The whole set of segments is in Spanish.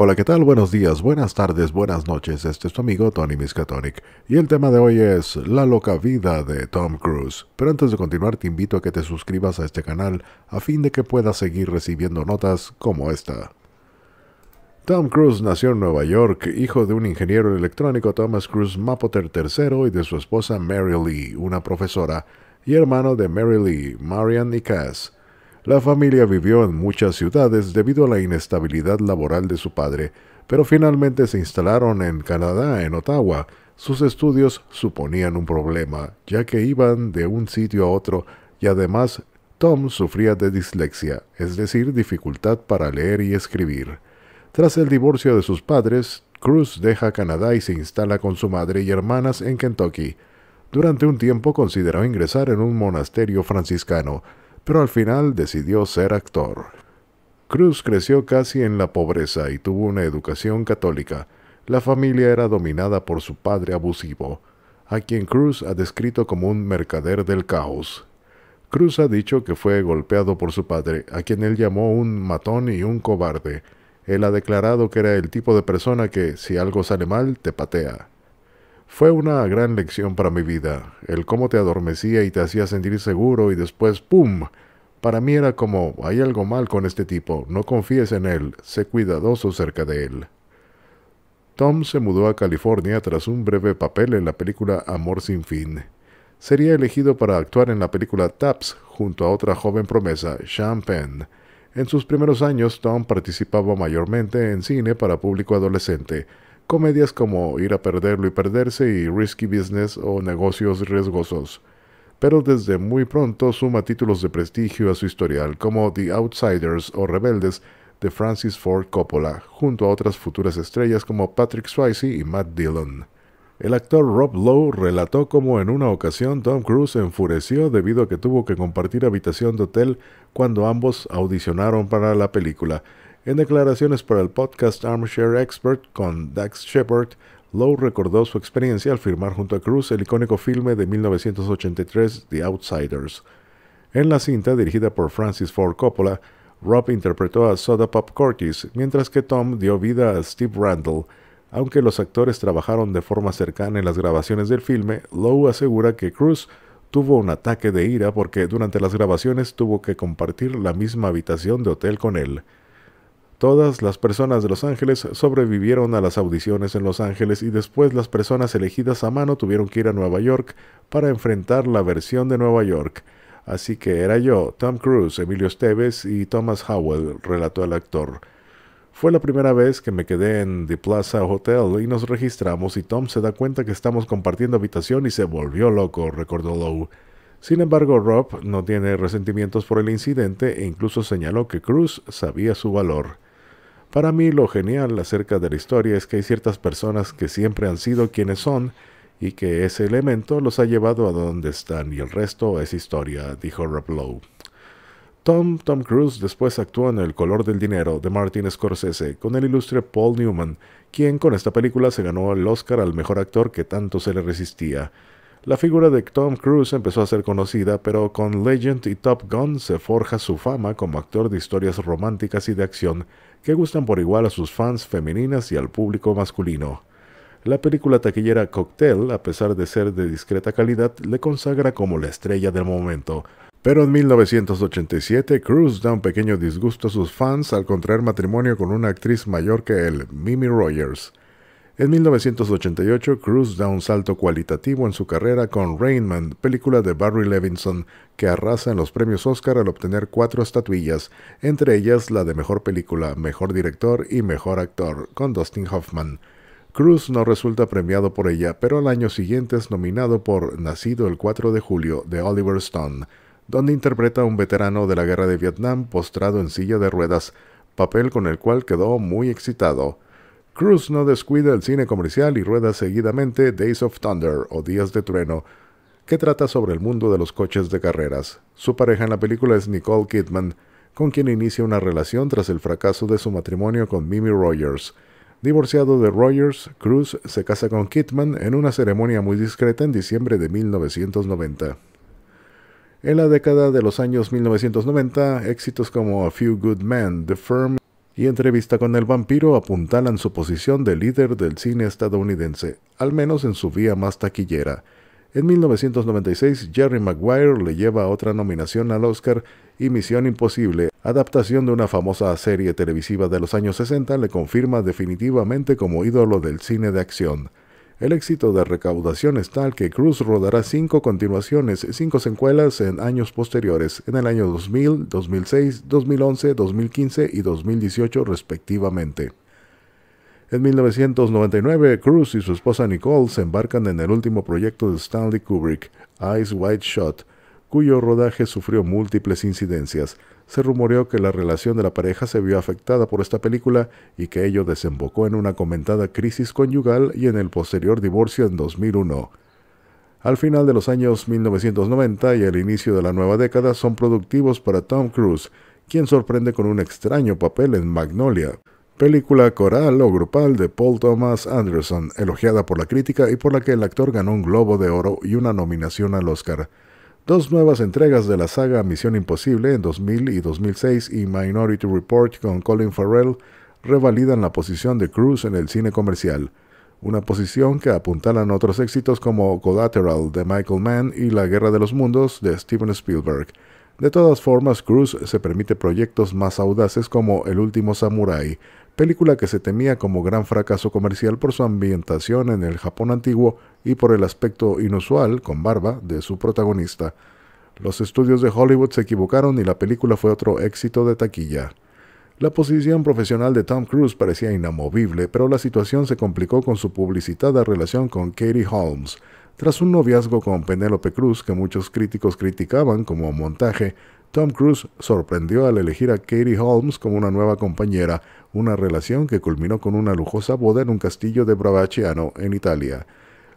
Hola, ¿qué tal? Buenos días, buenas tardes, buenas noches. Este es tu amigo Tony Miskatonic y el tema de hoy es La loca vida de Tom Cruise. Pero antes de continuar te invito a que te suscribas a este canal a fin de que puedas seguir recibiendo notas como esta. Tom Cruise nació en Nueva York, hijo de un ingeniero electrónico Thomas Cruise Mapoter III y de su esposa Mary Lee, una profesora, y hermano de Mary Lee, Marian y la familia vivió en muchas ciudades debido a la inestabilidad laboral de su padre, pero finalmente se instalaron en Canadá, en Ottawa. Sus estudios suponían un problema, ya que iban de un sitio a otro y además Tom sufría de dislexia, es decir, dificultad para leer y escribir. Tras el divorcio de sus padres, Cruz deja Canadá y se instala con su madre y hermanas en Kentucky. Durante un tiempo consideró ingresar en un monasterio franciscano, pero al final decidió ser actor. Cruz creció casi en la pobreza y tuvo una educación católica. La familia era dominada por su padre abusivo, a quien Cruz ha descrito como un mercader del caos. Cruz ha dicho que fue golpeado por su padre, a quien él llamó un matón y un cobarde. Él ha declarado que era el tipo de persona que, si algo sale mal, te patea. Fue una gran lección para mi vida, el cómo te adormecía y te hacía sentir seguro y después ¡pum! Para mí era como, hay algo mal con este tipo, no confíes en él, sé cuidadoso cerca de él. Tom se mudó a California tras un breve papel en la película Amor sin fin. Sería elegido para actuar en la película Taps junto a otra joven promesa, Sean Penn. En sus primeros años, Tom participaba mayormente en cine para público adolescente, comedias como Ir a perderlo y perderse y Risky Business o Negocios riesgosos. Pero desde muy pronto suma títulos de prestigio a su historial como The Outsiders o Rebeldes de Francis Ford Coppola, junto a otras futuras estrellas como Patrick Swayze y Matt Dillon. El actor Rob Lowe relató cómo en una ocasión Tom Cruise enfureció debido a que tuvo que compartir habitación de hotel cuando ambos audicionaron para la película, en declaraciones para el podcast Armchair Expert con Dax Shepard, Lowe recordó su experiencia al firmar junto a Cruz el icónico filme de 1983 The Outsiders. En la cinta dirigida por Francis Ford Coppola, Rob interpretó a Soda Pop Curtis, mientras que Tom dio vida a Steve Randall. Aunque los actores trabajaron de forma cercana en las grabaciones del filme, Lowe asegura que Cruz tuvo un ataque de ira porque durante las grabaciones tuvo que compartir la misma habitación de hotel con él. Todas las personas de Los Ángeles sobrevivieron a las audiciones en Los Ángeles y después las personas elegidas a mano tuvieron que ir a Nueva York para enfrentar la versión de Nueva York. Así que era yo, Tom Cruise, Emilio Esteves y Thomas Howell, relató el actor. Fue la primera vez que me quedé en The Plaza Hotel y nos registramos y Tom se da cuenta que estamos compartiendo habitación y se volvió loco, recordó Lowe. Sin embargo, Rob no tiene resentimientos por el incidente e incluso señaló que Cruz sabía su valor. Para mí lo genial acerca de la historia es que hay ciertas personas que siempre han sido quienes son y que ese elemento los ha llevado a donde están y el resto es historia, dijo Rob Lowe. Tom Tom Cruise después actuó en El color del dinero de Martin Scorsese con el ilustre Paul Newman, quien con esta película se ganó el Oscar al mejor actor que tanto se le resistía. La figura de Tom Cruise empezó a ser conocida, pero con Legend y Top Gun se forja su fama como actor de historias románticas y de acción que gustan por igual a sus fans femeninas y al público masculino. La película taquillera Cocktail, a pesar de ser de discreta calidad, le consagra como la estrella del momento. Pero en 1987, Cruise da un pequeño disgusto a sus fans al contraer matrimonio con una actriz mayor que él, Mimi Rogers. En 1988, Cruz da un salto cualitativo en su carrera con Rainman, película de Barry Levinson, que arrasa en los premios Oscar al obtener cuatro estatuillas, entre ellas la de Mejor Película, Mejor Director y Mejor Actor, con Dustin Hoffman. Cruz no resulta premiado por ella, pero al año siguiente es nominado por Nacido el 4 de julio de Oliver Stone, donde interpreta a un veterano de la guerra de Vietnam postrado en silla de ruedas, papel con el cual quedó muy excitado. Cruz no descuida el cine comercial y rueda seguidamente Days of Thunder o Días de Trueno, que trata sobre el mundo de los coches de carreras. Su pareja en la película es Nicole Kidman, con quien inicia una relación tras el fracaso de su matrimonio con Mimi Rogers. Divorciado de Rogers, Cruz se casa con Kidman en una ceremonia muy discreta en diciembre de 1990. En la década de los años 1990, éxitos como A Few Good Men, The Firm y entrevista con el vampiro apuntalan su posición de líder del cine estadounidense, al menos en su vía más taquillera. En 1996, Jerry Maguire le lleva otra nominación al Oscar y Misión Imposible, adaptación de una famosa serie televisiva de los años 60, le confirma definitivamente como ídolo del cine de acción. El éxito de recaudación es tal que Cruz rodará cinco continuaciones, cinco secuelas en años posteriores, en el año 2000, 2006, 2011, 2015 y 2018 respectivamente. En 1999, Cruz y su esposa Nicole se embarcan en el último proyecto de Stanley Kubrick, Eyes Wide Shot, cuyo rodaje sufrió múltiples incidencias, se rumoreó que la relación de la pareja se vio afectada por esta película y que ello desembocó en una comentada crisis conyugal y en el posterior divorcio en 2001. Al final de los años 1990 y el inicio de la nueva década son productivos para Tom Cruise, quien sorprende con un extraño papel en Magnolia, película coral o grupal de Paul Thomas Anderson, elogiada por la crítica y por la que el actor ganó un Globo de Oro y una nominación al Oscar dos nuevas entregas de la saga Misión Imposible en 2000 y 2006 y Minority Report con Colin Farrell revalidan la posición de Cruz en el cine comercial, una posición que apuntalan otros éxitos como Collateral de Michael Mann y La Guerra de los Mundos de Steven Spielberg. De todas formas, Cruz se permite proyectos más audaces como El último Samurai, película que se temía como gran fracaso comercial por su ambientación en el Japón antiguo y por el aspecto inusual, con barba, de su protagonista. Los estudios de Hollywood se equivocaron y la película fue otro éxito de taquilla. La posición profesional de Tom Cruise parecía inamovible, pero la situación se complicó con su publicitada relación con Katie Holmes. Tras un noviazgo con Penélope Cruz que muchos críticos criticaban como montaje, Tom Cruise sorprendió al elegir a Katie Holmes como una nueva compañera, una relación que culminó con una lujosa boda en un castillo de Bravaciano, en Italia.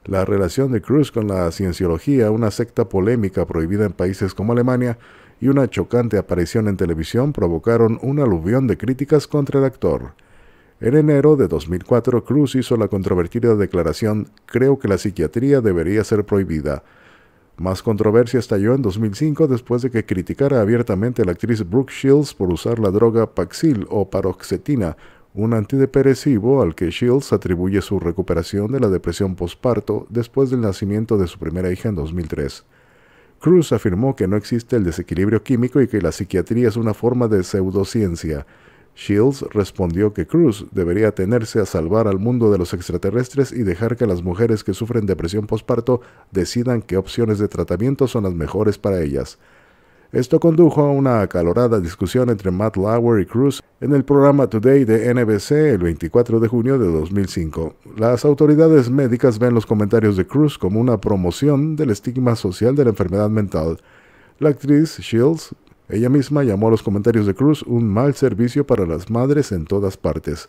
La relación de Cruz con la cienciología, una secta polémica prohibida en países como Alemania, y una chocante aparición en televisión provocaron un aluvión de críticas contra el actor. En enero de 2004, Cruz hizo la controvertida declaración Creo que la psiquiatría debería ser prohibida más controversia estalló en 2005 después de que criticara abiertamente a la actriz Brooke Shields por usar la droga Paxil o paroxetina, un antidepresivo al que Shields atribuye su recuperación de la depresión postparto después del nacimiento de su primera hija en 2003. Cruz afirmó que no existe el desequilibrio químico y que la psiquiatría es una forma de pseudociencia. Shields respondió que Cruz debería tenerse a salvar al mundo de los extraterrestres y dejar que las mujeres que sufren depresión postparto decidan qué opciones de tratamiento son las mejores para ellas. Esto condujo a una acalorada discusión entre Matt Lauer y Cruz en el programa Today de NBC el 24 de junio de 2005. Las autoridades médicas ven los comentarios de Cruz como una promoción del estigma social de la enfermedad mental. La actriz Shields ella misma llamó a los comentarios de Cruz un mal servicio para las madres en todas partes.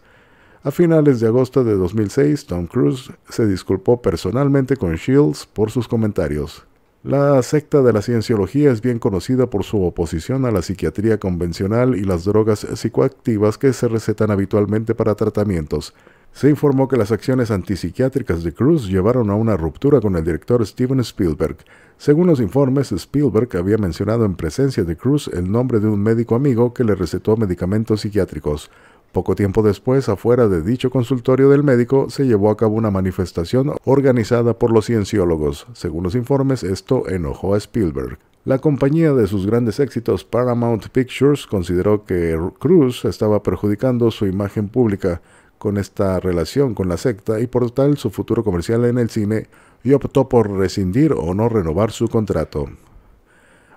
A finales de agosto de 2006, Tom Cruise se disculpó personalmente con Shields por sus comentarios. La secta de la cienciología es bien conocida por su oposición a la psiquiatría convencional y las drogas psicoactivas que se recetan habitualmente para tratamientos. Se informó que las acciones antipsiquiátricas de Cruz llevaron a una ruptura con el director Steven Spielberg. Según los informes, Spielberg había mencionado en presencia de Cruz el nombre de un médico amigo que le recetó medicamentos psiquiátricos. Poco tiempo después, afuera de dicho consultorio del médico, se llevó a cabo una manifestación organizada por los cienciólogos. Según los informes, esto enojó a Spielberg. La compañía de sus grandes éxitos Paramount Pictures consideró que Cruz estaba perjudicando su imagen pública con esta relación con la secta y por tal su futuro comercial en el cine y optó por rescindir o no renovar su contrato.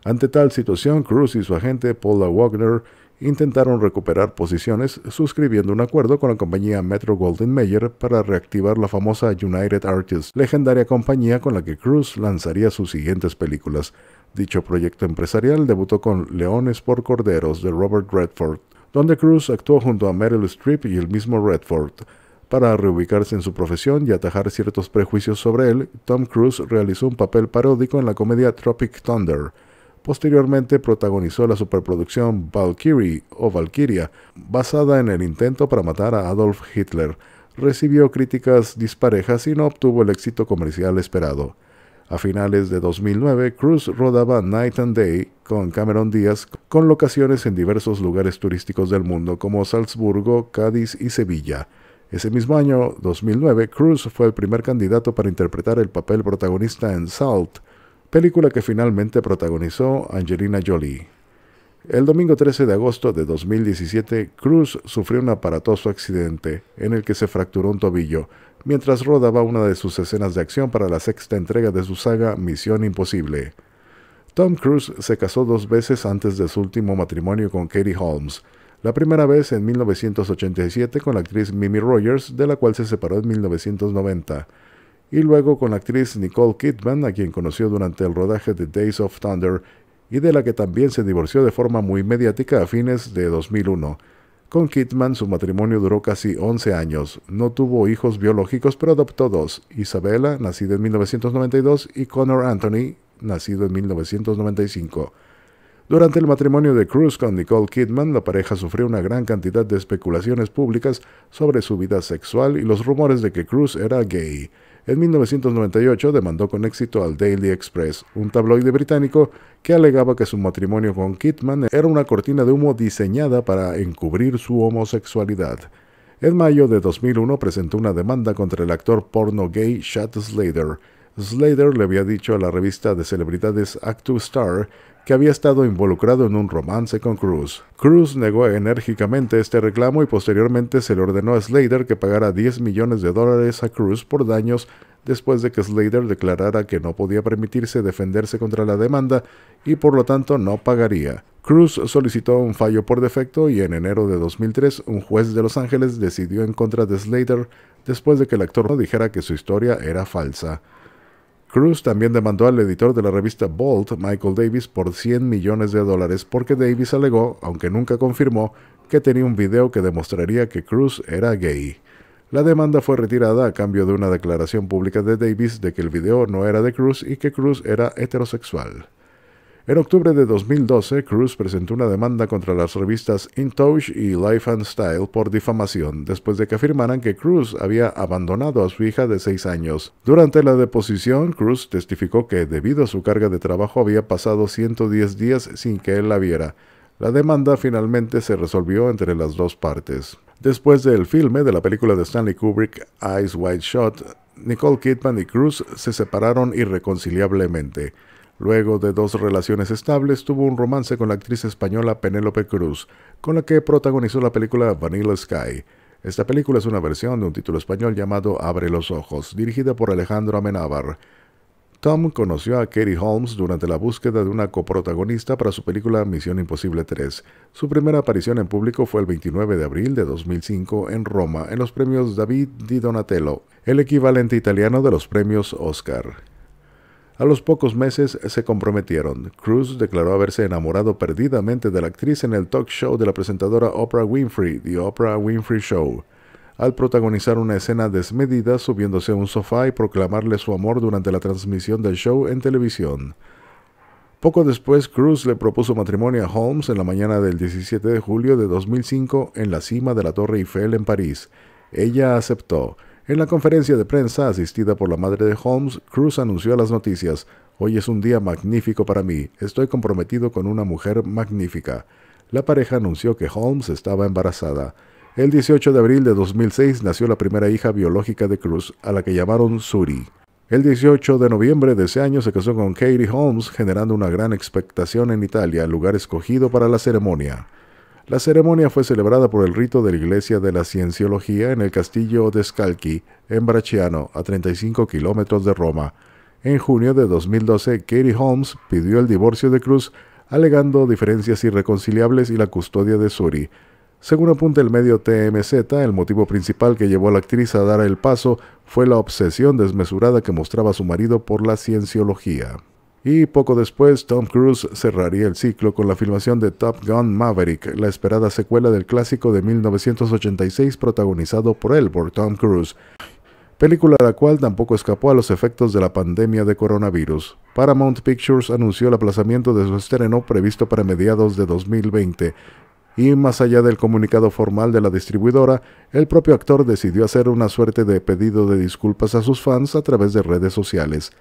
Ante tal situación, Cruz y su agente Paula Wagner intentaron recuperar posiciones suscribiendo un acuerdo con la compañía Metro goldwyn Mayer para reactivar la famosa United Artists, legendaria compañía con la que Cruz lanzaría sus siguientes películas. Dicho proyecto empresarial debutó con Leones por Corderos de Robert Redford donde Cruz actuó junto a Meryl Streep y el mismo Redford. Para reubicarse en su profesión y atajar ciertos prejuicios sobre él, Tom Cruise realizó un papel paródico en la comedia Tropic Thunder. Posteriormente protagonizó la superproducción Valkyrie o Valkyria, basada en el intento para matar a Adolf Hitler. Recibió críticas disparejas y no obtuvo el éxito comercial esperado. A finales de 2009, Cruz rodaba Night and Day con Cameron Díaz con locaciones en diversos lugares turísticos del mundo como Salzburgo, Cádiz y Sevilla. Ese mismo año, 2009, Cruz fue el primer candidato para interpretar el papel protagonista en Salt, película que finalmente protagonizó Angelina Jolie. El domingo 13 de agosto de 2017, Cruz sufrió un aparatoso accidente en el que se fracturó un tobillo mientras rodaba una de sus escenas de acción para la sexta entrega de su saga Misión Imposible. Tom Cruise se casó dos veces antes de su último matrimonio con Katie Holmes, la primera vez en 1987 con la actriz Mimi Rogers, de la cual se separó en 1990, y luego con la actriz Nicole Kidman, a quien conoció durante el rodaje de Days of Thunder y de la que también se divorció de forma muy mediática a fines de 2001. Con Kidman su matrimonio duró casi 11 años. No tuvo hijos biológicos, pero adoptó dos, Isabella, nacida en 1992, y Connor Anthony, nacido en 1995. Durante el matrimonio de Cruz con Nicole Kidman, la pareja sufrió una gran cantidad de especulaciones públicas sobre su vida sexual y los rumores de que Cruz era gay. En 1998 demandó con éxito al Daily Express, un tabloide británico que alegaba que su matrimonio con Kitman era una cortina de humo diseñada para encubrir su homosexualidad. En mayo de 2001 presentó una demanda contra el actor porno gay Shad Slater, Slater le había dicho a la revista de celebridades Act Star que había estado involucrado en un romance con Cruz. Cruz negó enérgicamente este reclamo y posteriormente se le ordenó a Slater que pagara 10 millones de dólares a Cruz por daños después de que Slater declarara que no podía permitirse defenderse contra la demanda y por lo tanto no pagaría. Cruz solicitó un fallo por defecto y en enero de 2003 un juez de Los Ángeles decidió en contra de Slater después de que el actor no dijera que su historia era falsa. Cruz también demandó al editor de la revista Bolt, Michael Davis, por 100 millones de dólares porque Davis alegó, aunque nunca confirmó, que tenía un video que demostraría que Cruz era gay. La demanda fue retirada a cambio de una declaración pública de Davis de que el video no era de Cruz y que Cruz era heterosexual. En octubre de 2012, Cruz presentó una demanda contra las revistas In y Life and Style por difamación, después de que afirmaran que Cruz había abandonado a su hija de 6 años. Durante la deposición, Cruz testificó que, debido a su carga de trabajo, había pasado 110 días sin que él la viera. La demanda finalmente se resolvió entre las dos partes. Después del filme de la película de Stanley Kubrick, Eyes Wide Shot, Nicole Kidman y Cruz se separaron irreconciliablemente. Luego de dos relaciones estables, tuvo un romance con la actriz española Penélope Cruz, con la que protagonizó la película Vanilla Sky. Esta película es una versión de un título español llamado Abre los Ojos, dirigida por Alejandro Amenábar. Tom conoció a Katie Holmes durante la búsqueda de una coprotagonista para su película Misión Imposible 3. Su primera aparición en público fue el 29 de abril de 2005 en Roma, en los premios David di Donatello, el equivalente italiano de los premios Oscar. A los pocos meses se comprometieron. Cruz declaró haberse enamorado perdidamente de la actriz en el talk show de la presentadora Oprah Winfrey, The Oprah Winfrey Show, al protagonizar una escena desmedida subiéndose a un sofá y proclamarle su amor durante la transmisión del show en televisión. Poco después, Cruz le propuso matrimonio a Holmes en la mañana del 17 de julio de 2005 en la cima de la Torre Eiffel en París. Ella aceptó. En la conferencia de prensa asistida por la madre de Holmes, Cruz anunció a las noticias, Hoy es un día magnífico para mí, estoy comprometido con una mujer magnífica. La pareja anunció que Holmes estaba embarazada. El 18 de abril de 2006 nació la primera hija biológica de Cruz, a la que llamaron Suri. El 18 de noviembre de ese año se casó con Katie Holmes, generando una gran expectación en Italia, lugar escogido para la ceremonia. La ceremonia fue celebrada por el rito de la Iglesia de la Cienciología en el castillo de Scalchi, en Bracciano, a 35 kilómetros de Roma. En junio de 2012, Katie Holmes pidió el divorcio de Cruz, alegando diferencias irreconciliables y la custodia de Suri. Según apunta el medio TMZ, el motivo principal que llevó a la actriz a dar el paso fue la obsesión desmesurada que mostraba su marido por la cienciología. Y poco después, Tom Cruise cerraría el ciclo con la filmación de Top Gun Maverick, la esperada secuela del clásico de 1986 protagonizado por él, por Tom Cruise película la cual tampoco escapó a los efectos de la pandemia de coronavirus. Paramount Pictures anunció el aplazamiento de su estreno previsto para mediados de 2020. Y más allá del comunicado formal de la distribuidora, el propio actor decidió hacer una suerte de pedido de disculpas a sus fans a través de redes sociales.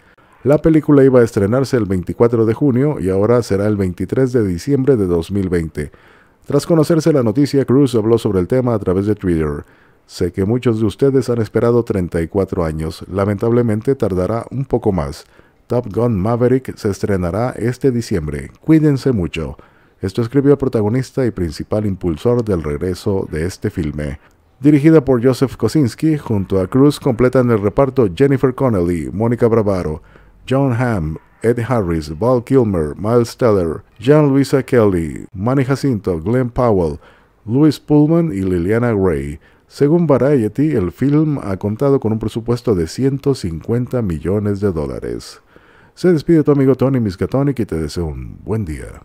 La película iba a estrenarse el 24 de junio y ahora será el 23 de diciembre de 2020. Tras conocerse la noticia, Cruz habló sobre el tema a través de Twitter. Sé que muchos de ustedes han esperado 34 años, lamentablemente tardará un poco más. Top Gun Maverick se estrenará este diciembre, cuídense mucho. Esto escribió el protagonista y principal impulsor del regreso de este filme. Dirigida por Joseph Kosinski, junto a Cruz completan el reparto Jennifer Connelly, Mónica Bravaro, John Hamm, Ed Harris, Val Kilmer, Miles Teller, Jean Luisa Kelly, Manny Jacinto, Glenn Powell, Louis Pullman y Liliana Gray. Según Variety, el film ha contado con un presupuesto de 150 millones de dólares. Se despide tu amigo Tony Miskatonic y te deseo un buen día.